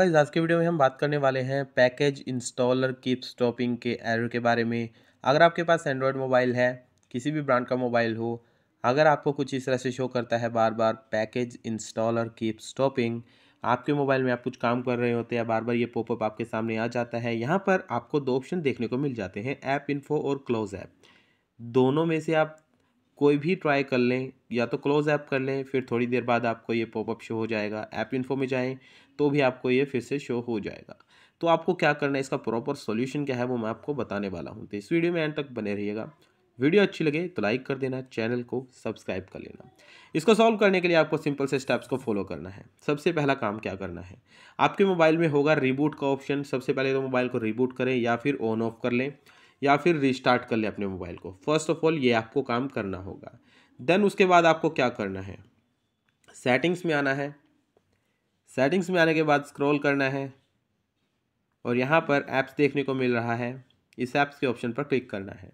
guys आज के video में हम बात करने वाले हैं पैकेज इंस्टॉलर कीप स्टॉपिंग के एरर के बारे में अगर आपके पास एंड्रॉयड मोबाइल है किसी भी ब्रांड का मोबाइल हो अगर आपको कुछ इस तरह से शो करता है बार बार पैकेज इंस्टॉलर कीप स्टॉपिंग आपके मोबाइल में आप कुछ काम कर रहे होते हैं बार बार ये पॉपअप आपके सामने आ जाता है यहाँ पर आपको दो ऑप्शन देखने को मिल जाते हैं ऐप इन्फो और क्लोज ऐप दोनों में से आप कोई भी ट्राई कर लें या तो क्लोज ऐप कर लें फिर थोड़ी देर बाद आपको ये पॉपअप शो हो जाएगा ऐप इन्फो में जाएँ तो भी आपको ये फिर से शो हो जाएगा तो आपको क्या करना है इसका प्रॉपर सॉल्यूशन क्या है वो मैं आपको बताने वाला हूँ तो इस वीडियो में एंड तक बने रहिएगा वीडियो अच्छी लगे तो लाइक कर देना चैनल को सब्सक्राइब कर लेना इसको सॉल्व करने के लिए आपको सिंपल से स्टेप्स को फॉलो करना है सबसे पहला काम क्या करना है आपके मोबाइल में होगा रिबूट का ऑप्शन सबसे पहले तो मोबाइल को रिबूट करें या फिर ऑन ऑफ कर लें या फिर रिस्टार्ट कर ले अपने मोबाइल को फर्स्ट ऑफ ऑल ये आपको काम करना होगा देन उसके बाद आपको क्या करना है सेटिंग्स में आना है सेटिंग्स में आने के बाद स्क्रॉल करना है और यहाँ पर ऐप्स देखने को मिल रहा है इस ऐप्स के ऑप्शन पर क्लिक करना है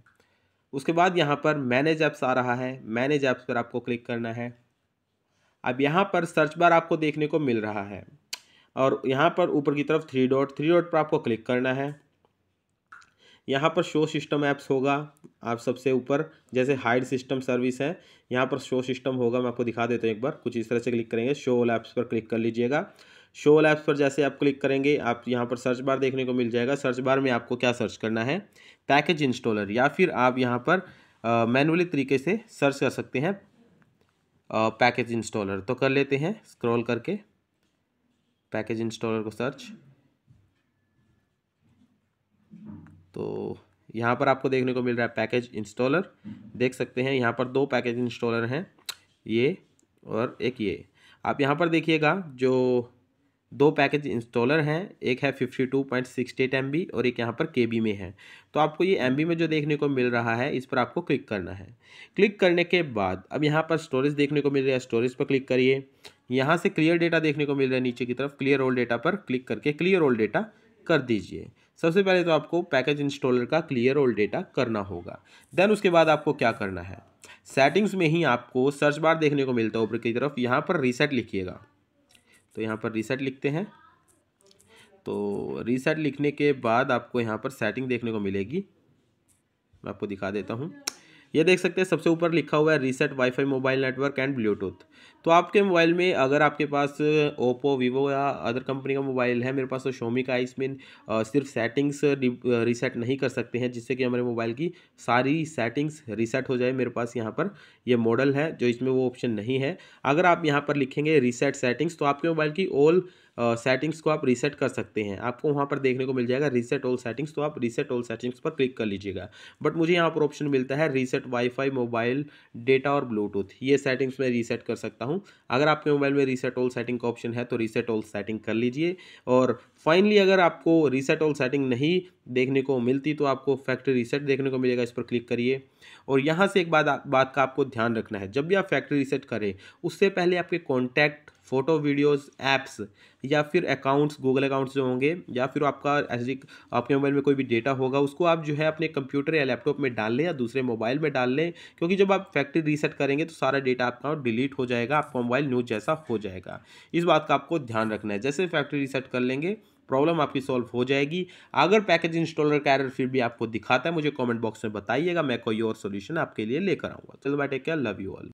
उसके बाद यहाँ पर मैनेज ऐप्स आ रहा है मैनेज ऐप्स पर आपको क्लिक करना है अब यहाँ पर सर्च बार आपको देखने को मिल रहा है और यहाँ पर ऊपर की तरफ थ्री डॉट थ्री डॉट पर आपको क्लिक करना है यहाँ पर शो सिस्टम ऐप्स होगा आप सबसे ऊपर जैसे हाइड सिस्टम सर्विस है यहाँ पर शो सिस्टम होगा मैं आपको दिखा देता हूँ एक बार कुछ इस तरह से क्लिक करेंगे शो ऑल ऐप्स पर क्लिक कर लीजिएगा शो ऑल ऐप्स पर जैसे आप क्लिक करेंगे आप यहाँ पर सर्च बार देखने को मिल जाएगा सर्च बार में आपको क्या सर्च करना है पैकेज इंस्टॉलर या फिर आप यहाँ पर मैनुअली तरीके से सर्च कर सकते हैं पैकेज इंस्टॉलर तो कर लेते हैं स्क्रॉल करके पैकेज इंस्टॉलर को सर्च तो यहाँ पर आपको देखने को मिल रहा है पैकेज इंस्टॉलर देख सकते हैं यहाँ पर दो पैकेज इंस्टॉलर हैं ये और एक ये आप यहाँ पर देखिएगा जो दो पैकेज इंस्टॉलर हैं एक है fifty two point sixty eight M B और एक यहाँ पर के बी में है तो आपको ये एम बी में जो देखने को मिल रहा है इस पर आपको क्लिक करना है क्लिक करने के बाद अब यहाँ पर स्टोरेज देखने को मिल रहा है स्टोरेज पर क्लिक करिए यहाँ से क्लियर डेटा देखने को मिल रहा है नीचे की तरफ क्लियर ओल्ड डेटा पर क्लिक करके क्लियर ओल्ड डेटा कर दीजिए सबसे पहले तो आपको पैकेज इंस्टॉलर का क्लियर ऑल डेटा करना होगा देन उसके बाद आपको क्या करना है सेटिंग्स में ही आपको सर्च बार देखने को मिलता है ऊपर की तरफ यहाँ पर रीसेट लिखिएगा तो यहाँ पर रीसेट लिखते हैं तो रीसेट लिखने के बाद आपको यहाँ पर सेटिंग देखने को मिलेगी मैं आपको दिखा देता हूँ ये देख सकते हैं सबसे ऊपर लिखा हुआ है reset WiFi mobile network and Bluetooth तो आपके मोबाइल में अगर आपके पास ओप्पो वीवो या अदर कंपनी का मोबाइल है मेरे पास तो शोमी का इसमें सिर्फ सेटिंग्स रीसेट नहीं कर सकते हैं जिससे कि हमारे मोबाइल की सारी सेटिंग्स रीसेट हो जाए मेरे पास यहाँ पर ये मॉडल है जो इसमें वो ऑप्शन नहीं है अगर आप यहाँ पर लिखेंगे रीसेट सेटिंग्स तो आपके मोबाइल की ऑल सेटिंग्स uh, को आप रीसेट कर सकते हैं आपको वहाँ पर देखने को मिल जाएगा रीसेट ऑल सेटिंग्स तो आप रीसेट ऑल सेटिंग्स पर क्लिक कर लीजिएगा बट मुझे यहाँ पर ऑप्शन मिलता है रीसेट वाईफाई मोबाइल डेटा और ब्लूटूथ ये सेटिंग्स मैं रीसेट कर सकता हूँ हूँ अगर आपके मोबाइल में रीसेट ऑल सेटिंग का ऑप्शन है तो रीसेट ऑल सेटिंग कर लीजिए और फाइनली अगर आपको रीसेट ऑल सेटिंग नहीं देखने को मिलती तो आपको फैक्ट्री रीसेट देखने को मिलेगा इस पर क्लिक करिए और यहाँ से एक बात बात का आपको ध्यान रखना है जब भी आप फैक्ट्री रीसेट करें उससे पहले आपके कॉन्टैक्ट फ़ोटो वीडियोस ऐप्स या फिर अकाउंट्स गूगल अकाउंट्स जो होंगे या फिर आपका एस आपके मोबाइल में कोई भी डेटा होगा उसको आप जो है अपने कंप्यूटर या लैपटॉप में डाल लें या दूसरे मोबाइल में डाल लें क्योंकि जब आप फैक्ट्री रीसेट करेंगे तो सारा डेटा आपका डिलीट हो जाएगा आपका मोबाइल न्यूज जैसा हो जाएगा इस बात का आपको ध्यान रखना है जैसे फैक्ट्री रीसेट कर लेंगे प्रॉब्लम आपकी सॉल्व हो जाएगी अगर पैकेज इंस्टॉलर का एरर फिर भी आपको दिखाता है मुझे कमेंट बॉक्स में बताइएगा मैं कोई और सोल्यूशन आपके लिए लेकर आऊँगा चलो बैठे क्या लव यू ऑल